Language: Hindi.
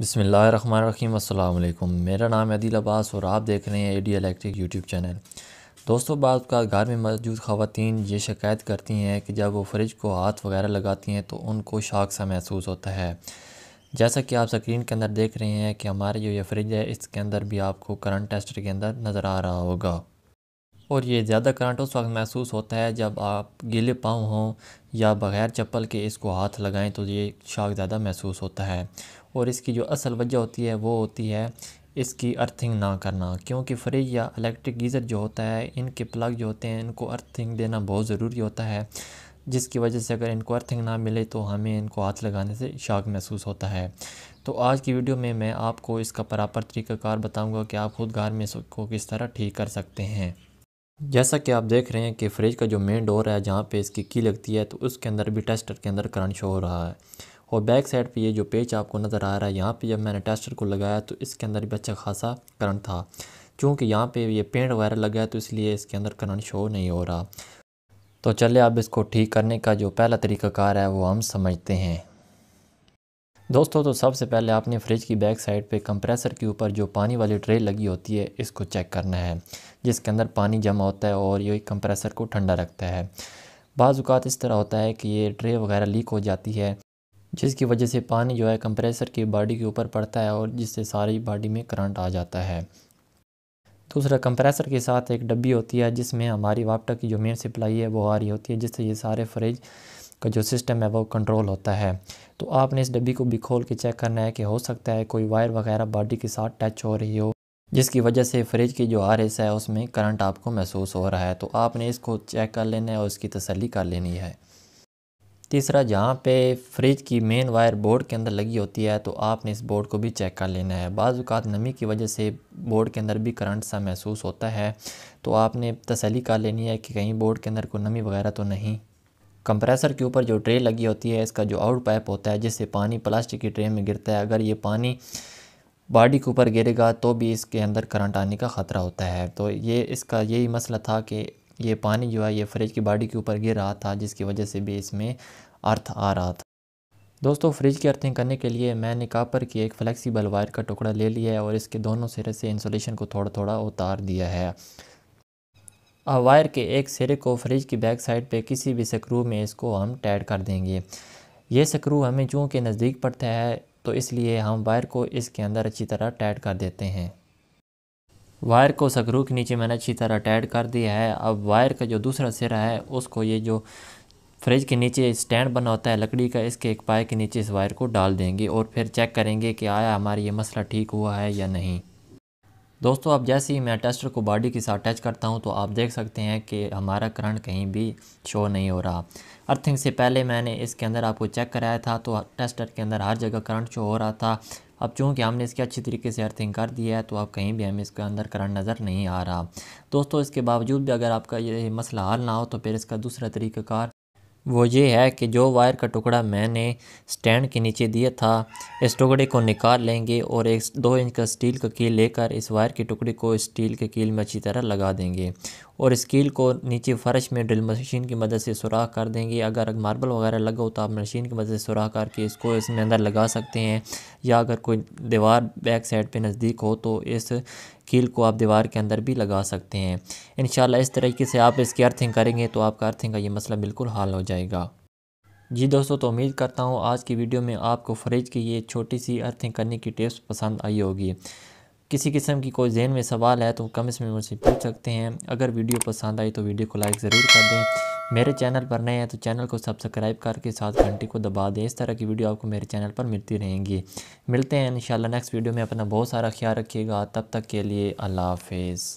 बसमीम् अल्लाम मेरा नाम अदील अब्बास और आप देख रहे हैं A D electric YouTube channel दोस्तों बाद का घर में मौजूद खातन ये शिकायत करती हैं कि जब वो फ्रिज को हाथ वगैरह लगाती हैं तो उनको शाख सा महसूस होता है जैसा कि आप स्क्रीन के अंदर देख रहे हैं कि हमारा जो ये फ्रिज है इसके अंदर भी आपको करंट टेस्टर के अंदर नज़र आ रहा होगा और ये ज़्यादा करंट उस वक्त महसूस होता है जब आप गीले पाँव हों या बग़ैर चप्पल के इसको हाथ लगाएं तो ये शाख ज़्यादा महसूस होता है और इसकी जो असल वजह होती है वो होती है इसकी अर्थिंग ना करना क्योंकि फ्रिज या इलेक्ट्रिक गीज़र जो होता है इनके प्लग जो होते हैं इनको अर्थिंग देना बहुत ज़रूरी होता है जिसकी वजह से अगर इनको अर्थिंग ना मिले तो हमें इनको हाथ लगाने से शाक महसूस होता है तो आज की वीडियो में मैं आपको इसका प्रॉपर तरीकाकार बताऊंगा कि आप खुद घर में इसको किस तरह ठीक कर सकते हैं जैसा कि आप देख रहे हैं कि फ्रिज का जो मेन डोर है जहाँ पे इसकी की लगती है तो उसके अंदर भी टेस्टर के अंदर करंट शो हो रहा है और बैक साइड पे ये जो पेच आपको नज़र आ रहा है यहाँ पे जब मैंने टेस्टर को लगाया तो इसके अंदर भी अच्छा खासा करंट था क्योंकि यहाँ पे ये पेंट वगैरह लगा है तो इसलिए इसके अंदर करंट शो नहीं हो रहा तो चले अब इसको ठीक करने का जो पहला तरीकाकार है वो हम समझते हैं दोस्तों तो सबसे पहले आपने फ्रिज की बैक साइड पे कंप्रेसर के ऊपर जो पानी वाली ट्रे लगी होती है इसको चेक करना है जिसके अंदर पानी जमा होता है और ये कंप्रेसर को ठंडा रखता है बाज़ात इस तरह होता है कि ये ट्रे वगैरह लीक हो जाती है जिसकी वजह से पानी जो है कंप्रेसर की बॉडी के ऊपर पड़ता है और जिससे सारी बॉडी में करंट आ जाता है दूसरा कंप्रेसर के साथ एक डब्बी होती है जिसमें हमारी वापटा की जो मेन सप्लाई है वो आ रही होती है जिससे ये सारे फ्रिज का जो सिस्टम है वो कंट्रोल होता है तो आपने इस डब्बी को भी खोल के चेक करना है कि हो सकता है कोई वायर वगैरह बॉडी के साथ टच हो रही हो जिसकी वजह से फ्रिज की जो आर एस है उसमें करंट आपको महसूस हो रहा है तो आपने इसको चेक कर लेना है और इसकी तसली कर लेनी है तीसरा जहाँ पे फ्रिज की मेन वायर बोर्ड के अंदर लगी होती है तो आपने इस बोर्ड को भी चेक कर लेना है बाज़ात नमी की वजह से बोर्ड के अंदर भी करंट सा महसूस होता है तो आपने तसली कर लेनी है कि कहीं बोर्ड के अंदर कोई नमी वगैरह तो नहीं कंप्रेसर के ऊपर जो ट्रे लगी होती है इसका जो आउट पाइप होता है जिससे पानी प्लास्टिक की ट्रे में गिरता है अगर ये पानी बॉडी के ऊपर गिरेगा तो भी इसके अंदर करंट आने का ख़तरा होता है तो ये इसका यही मसला था कि ये पानी जो है ये फ्रिज की बॉडी के ऊपर गिर रहा था जिसकी वजह से भी इसमें अर्थ आ रहा था दोस्तों फ्रिज की अर्थिंग करने के लिए मैंने कापर की एक फ्लेक्सिबल वायर का टुकड़ा ले लिया है और इसके दोनों सिरे से इंसुलेशन को थोड़ा थोड़ा उतार दिया है अब वायर के एक सिरे को फ्रिज की बैक साइड पे किसी भी स्क्रू में इसको हम टैड कर देंगे ये स्क्रू हमें चूँकि नज़दीक पड़ता है तो इसलिए हम वायर को इसके अंदर अच्छी तरह टाइट कर देते हैं वायर को सकरू के नीचे मैंने अच्छी तरह टाइट कर दिया है अब वायर का जो दूसरा सिरा है उसको ये जो फ्रिज के नीचे स्टैंड बना होता है लकड़ी का इसके एक पाए के नीचे इस वायर को डाल देंगे और फिर चेक करेंगे कि आया हमारा ये मसला ठीक हुआ है या नहीं दोस्तों अब जैसे ही मैं टेस्टर को बॉडी के साथ अटैच करता हूं तो आप देख सकते हैं कि हमारा करंट कहीं भी शो नहीं हो रहा अर्थिंग से पहले मैंने इसके अंदर आपको चेक कराया था तो टेस्टर के अंदर हर जगह करंट शो हो रहा था अब चूँकि हमने इसके अच्छी तरीके से अर्थिंग कर दिया है तो अब कहीं भी हमें इसके अंदर करंट नज़र नहीं आ रहा दोस्तों इसके बावजूद भी अगर आपका ये मसला हल ना हो तो फिर इसका दूसरा तरीक़ाकार वो ये है कि जो वायर का टुकड़ा मैंने स्टैंड के नीचे दिया था इस टुकड़े को निकाल लेंगे और एक दो इंच का स्टील का कील लेकर इस वायर के टुकड़े को स्टील के कील में अच्छी तरह लगा देंगे और इस कील को नीचे फर्श में ड्रिल मशीन की मदद से सुराख कर देंगे अगर मार्बल वगैरह लगा हो तो आप मशीन की मदद से सुराख करके इसको इसमें अंदर लगा सकते हैं या अगर कोई दीवार बैक साइड पे नज़दीक हो तो इस कील को आप दीवार के अंदर भी लगा सकते हैं इन इस तरीके से आप इसकी अर्थिंग करेंगे तो आपका अर्थिंग का ये मसला बिल्कुल हल हो जाएगा जी दोस्तों तो उम्मीद करता हूँ आज की वीडियो में आपको फ्रिज की ये छोटी सी अर्थिंग करने की टिप्स पसंद आई होगी किसी किस्म की कोई जहन में सवाल है तो कमेंट्स में मुझसे पूछ सकते हैं अगर वीडियो पसंद आई तो वीडियो को लाइक ज़रूर कर दें मेरे चैनल पर नए हैं तो चैनल को सब्सक्राइब करके साथ घंटे को दबा दें इस तरह की वीडियो आपको मेरे चैनल पर मिलती रहेंगी मिलते हैं इंशाल्लाह नेक्स्ट वीडियो में अपना बहुत सारा ख्याल रखिएगा तब तक के लिए अल्लाह हाफिज़